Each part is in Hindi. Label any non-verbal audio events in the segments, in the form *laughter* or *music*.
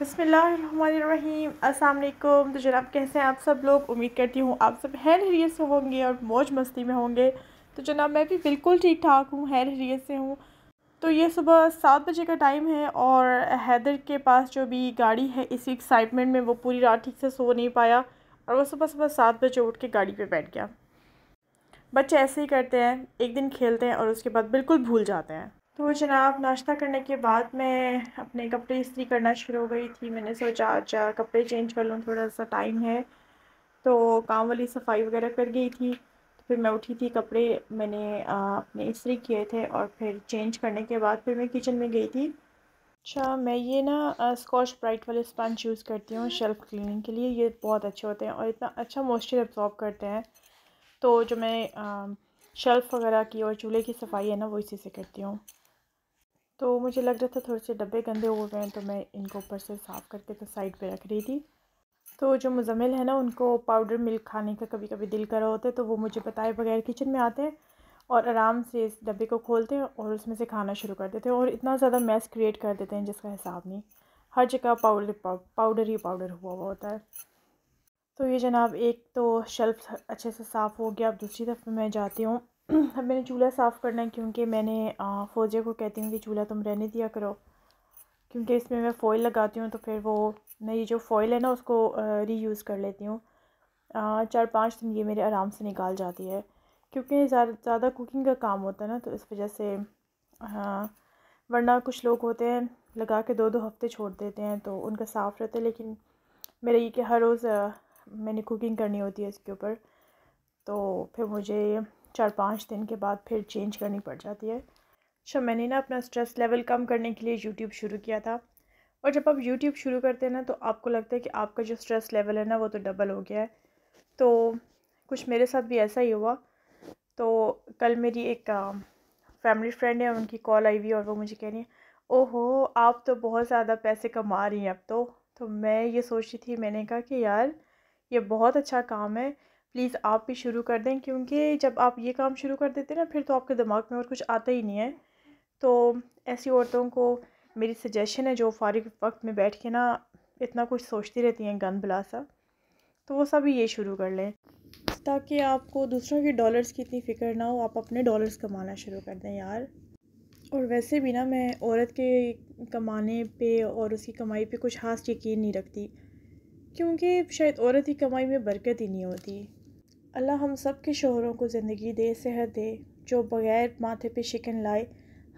बसमीम अल्लाम तो जनाब कैसे हैं आप सब लोग उम्मीद करती हूँ आप सब हैर हरीत से होंगे और मौज मस्ती में होंगे तो जनाब मैं भी बिल्कुल ठीक ठाक हूँ हैर हरीत से हूँ तो ये सुबह सात बजे का टाइम है और हैदर के पास जो भी गाड़ी है इसी एक्साइटमेंट में वो पूरी रात ठीक से सो नहीं पाया और वह सुबह सुबह सात बजे उठ के गाड़ी पर बैठ गया बच्चे ऐसे ही करते हैं एक दिन खेलते हैं और उसके बाद बिल्कुल भूल जाते हैं तो जनाब नाश्ता करने के बाद मैं अपने कपड़े इस्त्री करना शुरू हो गई थी मैंने सोचा अच्छा कपड़े चेंज कर लूँ थोड़ा सा टाइम है तो काम वाली सफाई वगैरह कर गई थी तो फिर मैं उठी थी कपड़े मैंने अपने इस्त्री किए थे और फिर चेंज करने के बाद फिर मैं किचन में गई थी अच्छा मैं ये ना स्कॉच ब्राइट वाले स्पंज यूज़ करती हूँ शेल्फ़ क्लिनिंग के लिए ये बहुत अच्छे होते हैं और इतना अच्छा मॉइस्चर एब्जॉर्ब करते हैं तो जो मैं शेल्फ़ वगैरह की और चूल्हे की सफाई है ना वो इसी से करती हूँ तो मुझे लग रहा था थोड़े से डब्बे गंदे हो गए हैं तो मैं इनको ऊपर से साफ़ करके तो साइड पे रख रही थी तो जो मुजमिल है ना उनको पाउडर मिल्क खाने का कभी कभी दिल करा होता है तो वो मुझे बताए बगैर किचन में आते हैं और आराम से इस डब्बे को खोलते हैं और उसमें से खाना शुरू कर देते हैं और इतना ज़्यादा मैस क्रिएट कर देते हैं जिसका हिसाब नहीं हर जगह पाउडर पाउडर ही पाउडर हुआ हुआ होता है तो ये जनाब एक तो शेल्फ़ अच्छे से साफ़ हो गया अब दूसरी तरफ मैं जाती हूँ अब *clears throat* मैंने चूल्हा साफ़ करना है क्योंकि मैंने फ़ौजे को कहती हूँ कि चूल्हा तुम रहने दिया करो क्योंकि इसमें मैं फ़ॉइल लगाती हूँ तो फिर वो ये जो फ़ॉइल है ना उसको रीयूज़ कर लेती हूँ चार पाँच दिन ये मेरे आराम से निकाल जाती है क्योंकि ज़्यादा कुकिंग का काम होता है ना तो इस वजह से वरना कुछ लोग होते हैं लगा के दो दो हफ्ते छोड़ देते हैं तो उनका साफ़ रहता है लेकिन मेरा ये कि हर रोज़ मैंने कुकिंग करनी होती है इसके ऊपर तो फिर मुझे चार पाँच दिन के बाद फिर चेंज करनी पड़ जाती है अच्छा मैंने ना अपना स्ट्रेस लेवल कम करने के लिए यूट्यूब शुरू किया था और जब आप यूट्यूब शुरू करते हैं ना तो आपको लगता है कि आपका जो स्ट्रेस लेवल है ना वो तो डबल हो गया है तो कुछ मेरे साथ भी ऐसा ही हुआ तो कल मेरी एक फैमिली फ्रेंड है उनकी कॉल आई हुई और वो मुझे कह रही है ओहो आप तो बहुत ज़्यादा पैसे कमा रही हैं अब तो तो मैं ये सोच रही थी मैंने कहा कि यार ये बहुत अच्छा काम है प्लीज़ आप भी शुरू कर दें क्योंकि जब आप ये काम शुरू कर देते हैं ना फिर तो आपके दिमाग में और कुछ आता ही नहीं है तो ऐसी औरतों को मेरी सजेशन है जो फारिग वक्त में बैठ के ना इतना कुछ सोचती रहती हैं गंद बिलासा तो वो सब ये शुरू कर लें ताकि आपको दूसरों के डॉलर्स की इतनी फ़िक्र ना हो आप अपने डॉलर्स कमाना शुरू कर दें यार और वैसे भी ना मैं औरत के कमाने पे और उसकी कमाई पे कुछ खास यकीन नहीं रखती क्योंकि शायद औरत की कमाई में बरकत ही नहीं होती अल्लाह हम सब के शोहरों को ज़िंदगी दे सेहत दे जो बग़ैर माथे पे शिकन लाए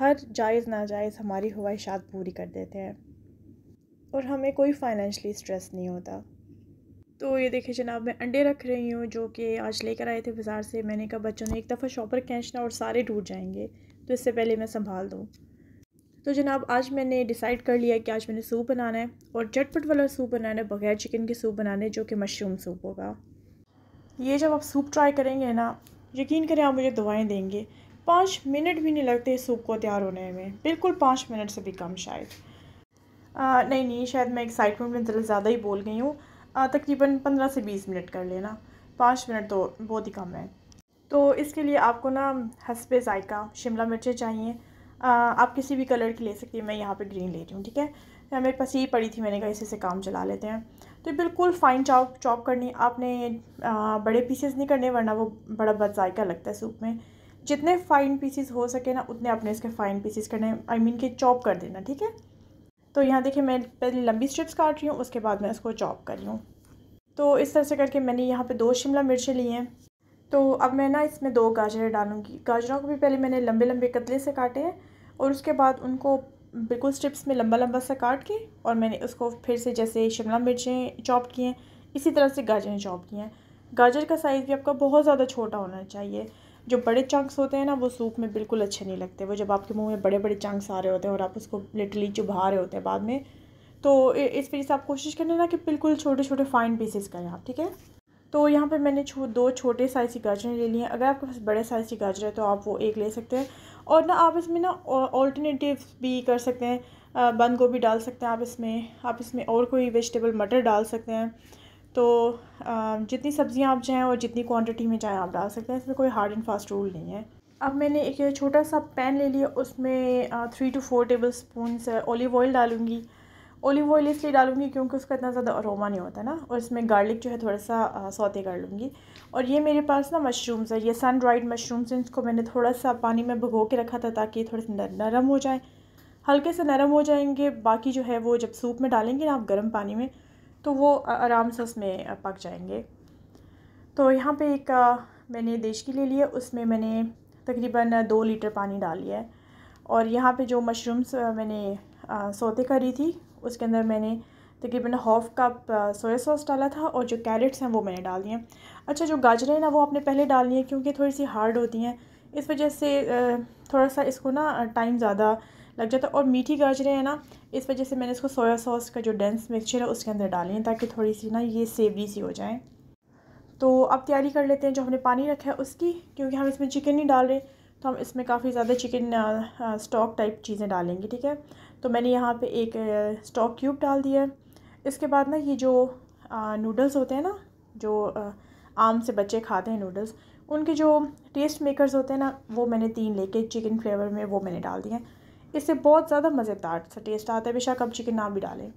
हर जायज़ नाजायज़ हमारी ख्वाहिशात पूरी कर देते हैं और हमें कोई फाइनेंशली स्ट्रेस नहीं होता तो ये देखिए जनाब मैं अंडे रख रही हूँ जो कि आज लेकर आए थे बाज़ार से मैंने कहा बच्चों ने एक दफ़ा शॉपर खींचना और सारे टूट जाएंगे तो इससे पहले मैं संभाल दूँ तो जनाब आज मैंने डिसाइड कर लिया कि आज मैंने सूप बनाना है और झटपट वाला सूप बनाना है बगैर चिकन के सूप बनाने जो कि मशरूम सूप होगा ये जब आप सूप ट्राई करेंगे ना यकीन करें आप मुझे दवाएँ देंगे पाँच मिनट भी नहीं लगते सूप को तैयार होने में बिल्कुल पाँच मिनट से भी कम शायद आ, नहीं नहीं शायद मैं एक्साइटमेंट में ज़रा ज़्यादा ही बोल गई हूँ तकरीबन पंद्रह से बीस मिनट कर लेना पाँच मिनट तो बहुत ही कम है तो इसके लिए आपको ना हंसपे जायका शिमला मिर्चें चाहिए आ, आप किसी भी कलर की ले सकती हैं मैं यहाँ पे ग्रीन ले रही हूँ ठीक है मेरे पास ये पड़ी थी मैंने कहा इसी से काम चला लेते हैं तो बिल्कुल फाइन चॉप चॉप करनी आपने बड़े पीसेस नहीं करने वरना वो बड़ा बजायका लगता है सूप में जितने फाइन पीसेस हो सके ना उतने आपने इसके फाइन पीसेस करने आई मीन के चॉप कर देना ठीक है तो यहाँ देखिए मैं पहले लंबी स्ट्रिप्स काट रही हूँ उसके बाद मैं इसको चॉप कर रही हूँ तो इस तरह से करके मैंने यहाँ पे दो शिमला मिर्चें ली हैं तो अब मैं ना इसमें दो गाजरें डालूँगी गाजरों को भी पहले मैंने लंबे लंबे कतले से काटे हैं और उसके बाद उनको बिल्कुल स्ट्रिप्स में लंबा लंबा सा काट के और मैंने उसको फिर से जैसे शिमला मिर्चें चॉप किए हैं इसी तरह से गाजरें चॉप किए हैं गाजर का साइज़ भी आपका बहुत ज़्यादा छोटा होना चाहिए जो बड़े चंक्स होते हैं ना वो सूप में बिल्कुल अच्छे नहीं लगते वो जब आपके मुंह में बड़े बड़े चंक्स आ रहे होते हैं और आप उसको लिटरली चुभा रहे होते हैं बाद में तो इस वजह से आप कोशिश करना ना कि बिल्कुल छोटे छोटे फाइन पीसेस करें आप ठीक है तो यहाँ पे मैंने छो दो छोटे साइज़ की गाजरें ले ली हैं अगर आपके पास बड़े साइज़ की गाजर है तो आप वो एक ले सकते हैं और ना आप इसमें ना ऑल्टरनेटिव भी कर सकते हैं बंद गोभी डाल सकते हैं आप इसमें आप इसमें और कोई वेजिटेबल मटर डाल सकते हैं तो जितनी सब्ज़ियाँ आप चाहें और जितनी क्वांटिटी में चाहें आप डाल सकते हैं इसमें कोई हार्ड एंड फास्ट रूल नहीं है अब मैंने एक छोटा सा पैन ले लिया उसमें three two four table spoon olive oil डालूँगी ओलिव ऑयल इसलिए डालूंगी क्योंकि उसका इतना ज़्यादा अरोमा नहीं होता ना और इसमें गार्लिक जो है थोड़ा सा सौते कर लूँगी और ये मेरे पास ना मशरूम्स है ये सन ड्राइड मशरूम्स हैं इसको मैंने थोड़ा सा पानी में भिगो के रखा था ताकि थोड़े से नरम हो जाए हल्के से नरम हो जाएंगे बाकी जो है वो जब सूप में डालेंगे ना आप गर्म पानी में तो वो आराम से उसमें पक जाएंगे तो यहाँ पर एक मैंने देश ले लिए लिया उसमें मैंने तकरीबन दो लीटर पानी डाल लिया है और यहाँ पर जो मशरूम्स मैंने सोते करी थी उसके अंदर मैंने तकरीबन हाफ कप सोया सॉस डाला था और जो कैरेट्स हैं वो मैंने डाल दिए अच्छा जो गाजरें हैं ना वो आपने पहले डालनी है क्योंकि थोड़ी सी हार्ड होती हैं इस वजह से uh, थोड़ा सा इसको ना टाइम uh, ज़्यादा लग जाता है और मीठी गाजरें हैं ना इस वजह से मैंने इसको सोया सॉस का जो डेंस मिक्सचर है उसके अंदर डाली है ताकि थोड़ी सी ना ये सेवरी सी हो जाए तो अब तैयारी कर लेते हैं जो हमने पानी रखा है उसकी क्योंकि हम इसमें चिकन नहीं डाल रहे तो हम इसमें काफ़ी ज़्यादा चिकन स्टॉक टाइप चीज़ें डालेंगे ठीक है तो मैंने यहाँ पे एक स्टॉक क्यूब डाल दिया है इसके बाद ना ये जो नूडल्स होते हैं ना जो आम से बच्चे खाते हैं नूडल्स उनके जो टेस्ट मेकर्स होते हैं ना वो मैंने तीन लेके चिकन फ्लेवर में वो मैंने डाल दिए हैं इससे बहुत ज़्यादा मज़ेदार सा टेस्ट आता है बेशक आप चिकन ना भी डालें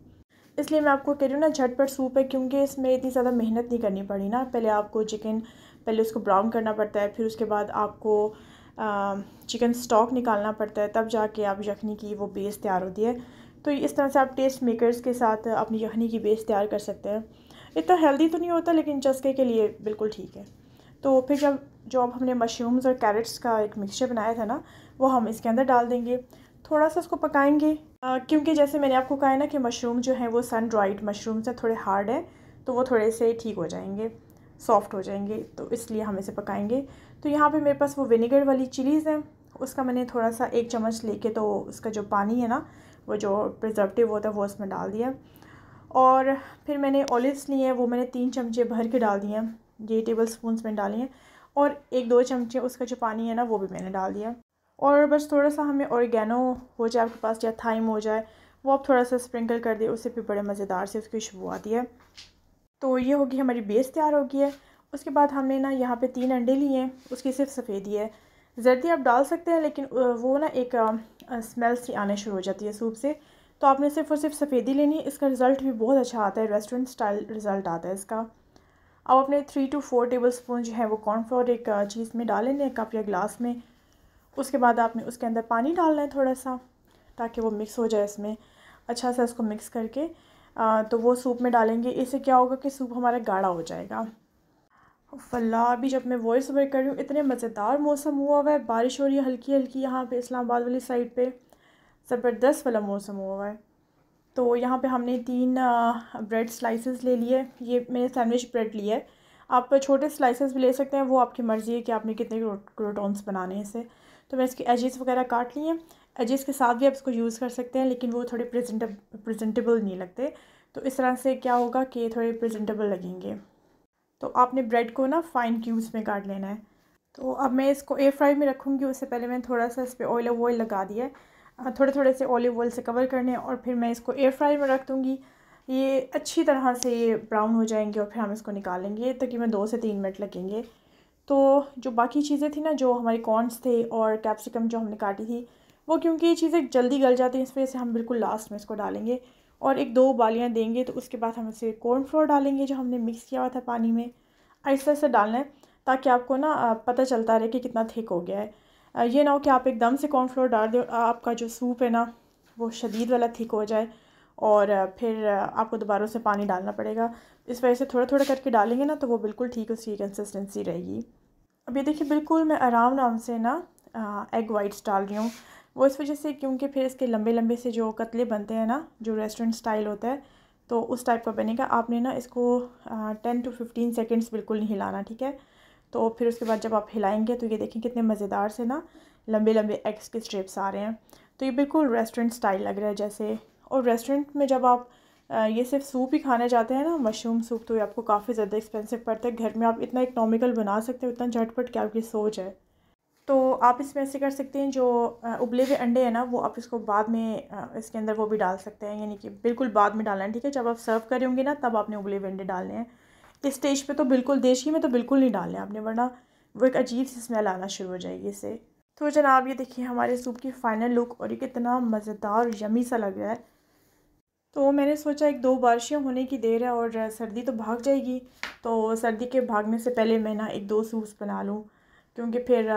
इसलिए मैं आपको कह रही हूँ ना झटपट सूप है क्योंकि इसमें इतनी ज़्यादा मेहनत नहीं करनी पड़ी ना पहले आपको चिकन पहले उसको ब्राउन करना पड़ता है फिर उसके बाद आपको चिकन स्टॉक निकालना पड़ता है तब जाके आप यखनी की वो बेस तैयार होती है तो इस तरह से आप टेस्ट मेकर्स के साथ अपनी यखनी की बेस तैयार कर सकते हैं इतना हेल्दी तो नहीं होता लेकिन चस्के के लिए बिल्कुल ठीक है तो फिर जब जो अब हमने मशरूम्स और कैरेट्स का एक मिक्सचर बनाया था ना वो हम इसके अंदर डाल देंगे थोड़ा सा उसको पकाएंगे क्योंकि जैसे मैंने आपको कहा है ना कि मशरूम जो है वो सन ड्राइड मशरूम्स हैं थोड़े हार्ड है तो वो थोड़े से ठीक हो जाएंगे सॉफ्ट हो जाएंगे तो इसलिए हम इसे पकाएंगे तो यहाँ पे मेरे पास वो विनेगर वाली चिलीज़ हैं उसका मैंने थोड़ा सा एक चम्मच लेके तो उसका जो पानी है ना वो जो प्रिजर्वटिव होता है वो उसमें डाल दिया और फिर मैंने ऑलिव्स लिए हैं वो मैंने तीन चमचे भर के डाल दिए हैं ये टेबल स्पून में डाली हैं और एक दो चमचे उसका जो पानी है ना वो भी मैंने डाल दिया और बस थोड़ा सा हमें औरगैनो हो जाए आपके पास या थाइम हो जाए वो आप थोड़ा सा स्प्रिंकल कर दिए उससे भी बड़े मज़ेदार से उसकी खुशबू आती है तो ये होगी हमारी बेस तैयार होगी है उसके बाद हमने ना यहाँ पे तीन अंडे लिए हैं उसकी सिर्फ सफ़ेदी है जर्दी आप डाल सकते हैं लेकिन वो ना एक स्मेल सी आने शुरू हो जाती है सूप से तो आपने सिर्फ और सिर्फ सफ़ेदी लेनी है इसका रिज़ल्ट भी बहुत अच्छा आता है रेस्टोरेंट स्टाइल रिज़ल्ट आता है इसका अब अपने three two four table spoon जो है वो कॉर्नफ्लोर एक चीज़ में डाल लेने कप या ग्लास में उसके बाद आपने उसके अंदर पानी डालना है थोड़ा सा ताकि वो मिक्स हो जाए इसमें अच्छा सा इसको मिक्स करके आ, तो वो सूप में डालेंगे इससे क्या होगा कि सूप हमारा गाढ़ा हो जाएगा फला भी जब मैं वॉइस ओवर कर रही हूँ इतने मज़ेदार मौसम हुआ हुआ है बारिश हो रही है हल्की हल्की यहाँ पे इस्लामाबाद वाली साइड पे ज़बरदस्त वाला मौसम हुआ हुआ है तो यहाँ पे हमने तीन ब्रेड स्लाइसेस ले लिए ये मैंने सैंडविच ब्रेड लिया है आप छोटे स्लाइसेस भी ले सकते हैं वो आपकी मर्ज़ी है कि आपने कितने क्रोटोन्स बनाने हैं इसे तो मैं इसके एजेस वगैरह काट लिए हैं एजेस के साथ भी आप इसको यूज़ कर सकते हैं लेकिन वो थोड़े प्रजेंटेबल नहीं लगते तो इस तरह से क्या होगा कि थोड़े प्रजेंटेबल लगेंगे तो आपने ब्रेड को ना फाइन क्यूब्स में काट लेना है तो अब मैं इसको एयर फ्राई में रखूँगी उससे पहले मैंने थोड़ा सा इस पर ऑयल ऑयल लगा दिया है थोड़े थोड़े से ऑलिव ऑयल से कवर करने और फिर मैं इसको एयर फ्राई में रख दूँगी ये अच्छी तरह से ये ब्राउन हो जाएंगे और फिर हम इसको निकालेंगे तकरीबन दो से तीन मिनट लगेंगे तो जो बाकी चीज़ें थी ना जो हमारे कॉर्नस थे और कैप्सिकम जो हमने काटी थी वो क्योंकि ये चीज़ें जल्दी गल जाती हैं इस वजह से हम बिल्कुल लास्ट में इसको डालेंगे और एक दो उबालियाँ देंगे तो उसके बाद हम इसे कॉर्नफ्लोर डालेंगे जो हमने मिक्स किया हुआ था पानी में ऐसे ऐसे डालना है ताकि आपको ना पता चलता रहे कि कितना थिक हो गया है ये ना हो कि आप एकदम से कॉर्नफ्लोर डाल दें आपका जो सूप है ना वो शदीद वाला थिक हो जाए और फिर आपको दोबारा से पानी डालना पड़ेगा इस वजह से थोड़ा थोड़ा करके डालेंगे ना तो वो बिल्कुल ठीक उसकी कंसिस्टेंसी रहेगी अब ये देखिए बिल्कुल मैं आराम आराम से ना एग वाइट्स डाल रही हूँ वो इस वजह से क्योंकि फिर इसके लंबे लंबे से जो कतले बनते हैं ना जो रेस्टोरेंट स्टाइल होता है तो उस टाइप का बनेगा आपने ना इसको टेन टू फिफ्टीन सेकेंड्स बिल्कुल नहीं हिलाना ठीक है तो फिर उसके बाद जब आप हिलाएंगे तो ये देखें कितने मज़ेदार से ना लंबे लंबे एग्स के स्ट्रिप्स आ रहे हैं तो ये बिल्कुल रेस्टोरेंट स्टाइल लग रहा है जैसे और रेस्टोरेंट में जब आप ये सिर्फ सूप ही खाने जाते हैं ना मशरूम सूप तो ये आपको काफ़ी ज़्यादा एक्सपेंसिव पड़ता है घर में आप इतना इकनॉमिकल बना सकते हो इतना झटपट क्या आपकी सोच है तो आप इसमें ऐसे कर सकते हैं जो उबले हुए अंडे हैं ना वो आप इसको बाद में इसके अंदर वो भी डाल सकते हैं यानी कि बिल्कुल बाद में डालना है ठीक है जब आप सर्व करेंगे ना तब आपने उबले हुए अंडे डालने हैं इस स्टेज पे तो बिल्कुल देशी में तो बिल्कुल नहीं डालने आपने वरना वो एक अजीब सी स्मेल आना शुरू हो जाएगी इसे तो जनाब ये देखिए हमारे सूप की फ़ाइनल लुक और ये कितना मज़ेदार यमी सा लग रहा है तो मैंने सोचा एक दो बारिशें होने की देर है और सर्दी तो भाग जाएगी तो सर्दी के भागने से पहले मैं ना एक दो सूप्स बना लूँ क्योंकि फिर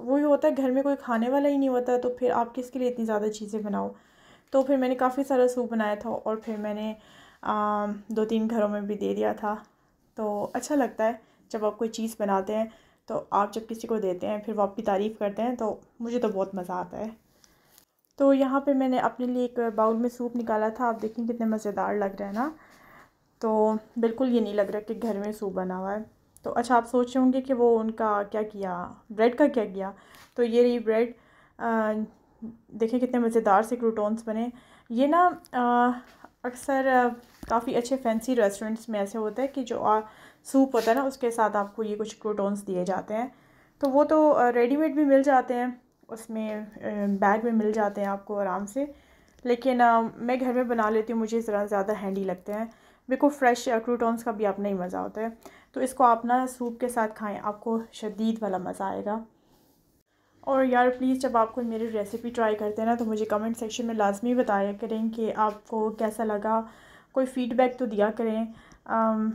वही होता है घर में कोई खाने वाला ही नहीं होता तो फिर आप किसके लिए इतनी ज़्यादा चीज़ें बनाओ तो फिर मैंने काफ़ी सारा सूप बनाया था और फिर मैंने आ, दो तीन घरों में भी दे दिया था तो अच्छा लगता है जब आप कोई चीज़ बनाते हैं तो आप जब किसी को देते हैं फिर वो आपकी तारीफ़ करते हैं तो मुझे तो बहुत मज़ा आता है तो यहाँ पे मैंने अपने लिए एक बाउल में सूप निकाला था आप देखें कितने मज़ेदार लग रहा है ना तो बिल्कुल ये नहीं लग रहा कि घर में सूप बना हुआ है तो अच्छा आप सोच रहे होंगे कि वो उनका क्या किया ब्रेड का क्या किया तो ये रही ब्रेड देखें कितने मज़ेदार से क्रूटोन्स बने ये ना अक्सर काफ़ी अच्छे फैंसी रेस्टोरेंट्स में ऐसे होते हैं कि जो आ, सूप होता है ना उसके साथ आपको ये कुछ क्रूटोन्स दिए जाते हैं तो वो तो रेडीमेड भी मिल जाते हैं उसमें बैग में मिल जाते हैं आपको आराम से लेकिन आ, मैं घर में बना लेती हूँ मुझे ज़रा ज़्यादा हैंडी लगते हैं बिल्कुल फ्रेश क्रूटोन्स का भी अपना ही मज़ा होता है तो इसको आप ना सूप के साथ खाएं आपको शदीद वाला मज़ा आएगा और यार प्लीज़ जब आप कोई मेरी रेसिपी ट्राई करते हैं ना तो मुझे कमेंट सेक्शन में लाजमी बताया करें कि आपको कैसा लगा कोई फ़ीडबैक तो दिया करें आम,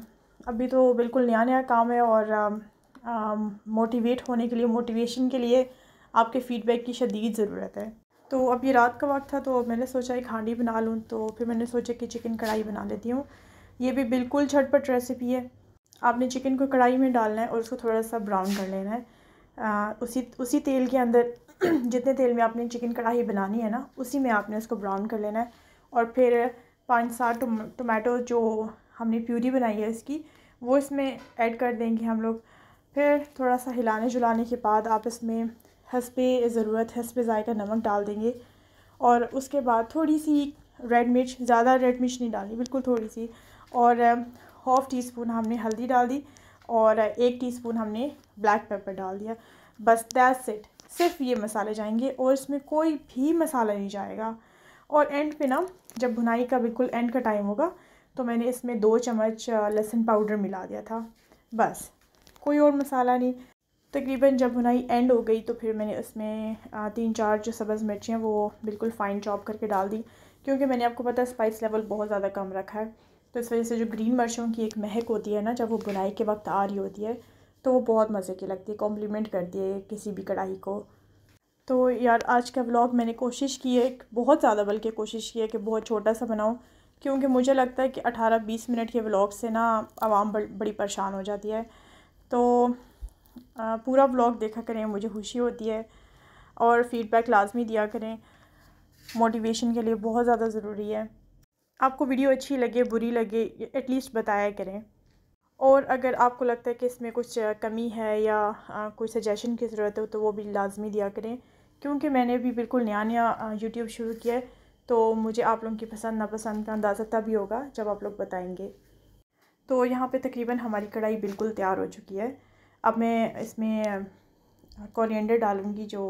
अभी तो बिल्कुल नया नया काम है और आम, आम, मोटिवेट होने के लिए मोटिवेशन के लिए आपके फ़ीडबैक की शदीद ज़रूरत है तो अब ये रात का वक्त था तो मैंने सोचा एक हांडी बना लूँ तो फिर मैंने सोचा कि चिकन कढ़ाई बना लेती हूँ ये भी बिल्कुल झटपट रेसिपी है आपने चिकन को कढ़ाई में डालना है और उसको थोड़ा सा ब्राउन कर लेना है आ, उसी उसी तेल के अंदर *clears throat* जितने तेल में आपने चिकन कढ़ाई बनानी है ना उसी में आपने उसको ब्राउन कर लेना है और फिर पाँच सात टोमेटो जो हमने प्यूरी बनाई है इसकी वो इसमें ऐड कर देंगे हम लोग फिर थोड़ा सा हिलाने जुलाने के बाद आप इसमें हंसपे ज़रूरत हंसपे ज़ायका नमक डाल देंगे और उसके बाद थोड़ी सी रेड मिर्च ज़्यादा रेड मिर्च नहीं डालनी बिल्कुल थोड़ी सी और हाफ टी स्पून हमने हल्दी डाल दी और एक टीस्पून हमने ब्लैक पेपर डाल दिया बस दैट्स इट सिर्फ ये मसाले जाएंगे और इसमें कोई भी मसाला नहीं जाएगा और एंड पे ना जब भुनाई का बिल्कुल एंड का टाइम होगा तो मैंने इसमें दो चम्मच लहसुन पाउडर मिला दिया था बस कोई और मसाला नहीं तकरीबन जब भुनाई एंड हो गई तो फिर मैंने इसमें तीन चार जो सब्ज़ मिर्चें वो बिल्कुल फ़ाइन चॉप करके डाल दी क्योंकि मैंने आपको पता है स्पाइस लेवल बहुत ज़्यादा कम रखा है तो इस वजह से जो ग्रीन मर्चों की एक महक होती है ना जब वो बुनाई के वक्त आ रही होती है तो वो बहुत मज़े की लगती है कॉम्प्लीमेंट करती है किसी भी कढ़ाई को तो यार आज का व्लॉग मैंने कोशिश की है बहुत ज़्यादा बल्कि कोशिश की है कि बहुत छोटा सा बनाऊँ क्योंकि मुझे लगता है कि 18-20 मिनट के ब्लॉग से ना आवाम बड़ी परेशान हो जाती है तो पूरा व्लॉग देखा करें मुझे खुशी होती है और फीडबैक लाजमी दिया करें मोटिवेशन के लिए बहुत ज़्यादा ज़रूरी है आपको वीडियो अच्छी लगे बुरी लगे एटलीस्ट बताया करें और अगर आपको लगता है कि इसमें कुछ कमी है या कोई सजेशन की ज़रूरत हो तो वो भी लाजमी दिया करें क्योंकि मैंने भी बिल्कुल नया नया यूट्यूब शुरू किया है तो मुझे आप लोगों की पसंद नापसंद का अंदाज़ा तभी होगा जब आप लोग बताएंगे तो यहाँ पे तकरीबन हमारी कढ़ाई बिल्कुल तैयार हो चुकी है अब मैं इसमें कोरिएंडर डालूँगी जो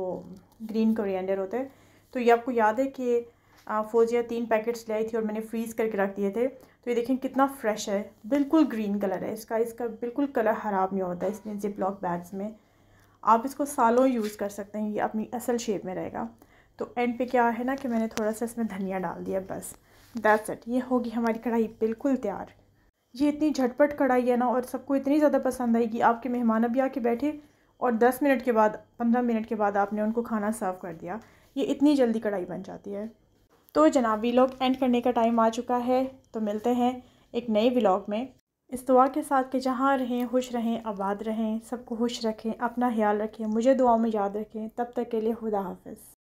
ग्रीन कोरिएंडर होता है तो ये आपको याद है कि फ़ौज या तीन पैकेट्स ले आई थी और मैंने फ्रीज़ करके रख दिए थे तो ये देखें कितना फ्रेश है बिल्कुल ग्रीन कलर है इसका इसका बिल्कुल कलर ख़राब नहीं होता इसमें जिप लॉक बैग्स में आप इसको सालों यूज़ कर सकते हैं ये अपनी असल शेप में रहेगा तो एंड पे क्या है ना कि मैंने थोड़ा सा इसमें धनिया डाल दिया बस दैट्स इट ये होगी हमारी कढ़ाई बिल्कुल तैयार ये इतनी झटपट कढ़ाई है ना और सबको इतनी ज़्यादा पसंद आएगी आपके मेहमान अभी आके बैठे और दस मिनट के बाद पंद्रह मिनट के बाद आपने उनको खाना सर्व कर दिया ये इतनी जल्दी कढ़ाई बन जाती है तो जनाब वीलॉग एंड करने का टाइम आ चुका है तो मिलते हैं एक नए व्लॉग में इस दुआ के साथ कि जहाँ रहें खुश रहें आबाद रहें सबको खुश रखें अपना ख्याल रखें मुझे दुआ में याद रखें तब तक के लिए खुदा हाफिज़